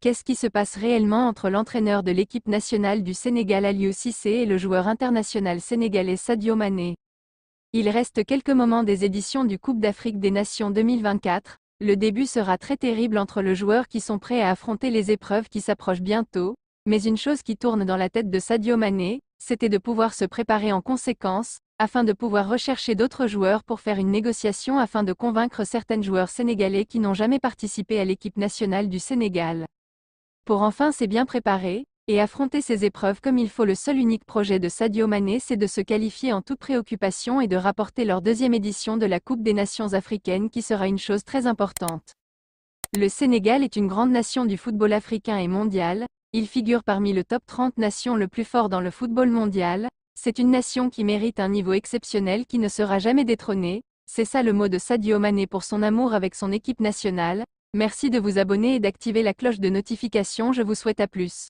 Qu'est-ce qui se passe réellement entre l'entraîneur de l'équipe nationale du Sénégal Aliou Cissé et le joueur international sénégalais Sadio Mané Il reste quelques moments des éditions du Coupe d'Afrique des Nations 2024. Le début sera très terrible entre le joueur qui sont prêts à affronter les épreuves qui s'approchent bientôt, mais une chose qui tourne dans la tête de Sadio Mané, c'était de pouvoir se préparer en conséquence, afin de pouvoir rechercher d'autres joueurs pour faire une négociation afin de convaincre certains joueurs sénégalais qui n'ont jamais participé à l'équipe nationale du Sénégal. Pour enfin s'est bien préparé, et affronter ces épreuves comme il faut le seul unique projet de Sadio Mané c'est de se qualifier en toute préoccupation et de rapporter leur deuxième édition de la Coupe des Nations africaines qui sera une chose très importante. Le Sénégal est une grande nation du football africain et mondial, il figure parmi le top 30 nations le plus fort dans le football mondial, c'est une nation qui mérite un niveau exceptionnel qui ne sera jamais détrôné, c'est ça le mot de Sadio Mané pour son amour avec son équipe nationale, Merci de vous abonner et d'activer la cloche de notification, je vous souhaite à plus.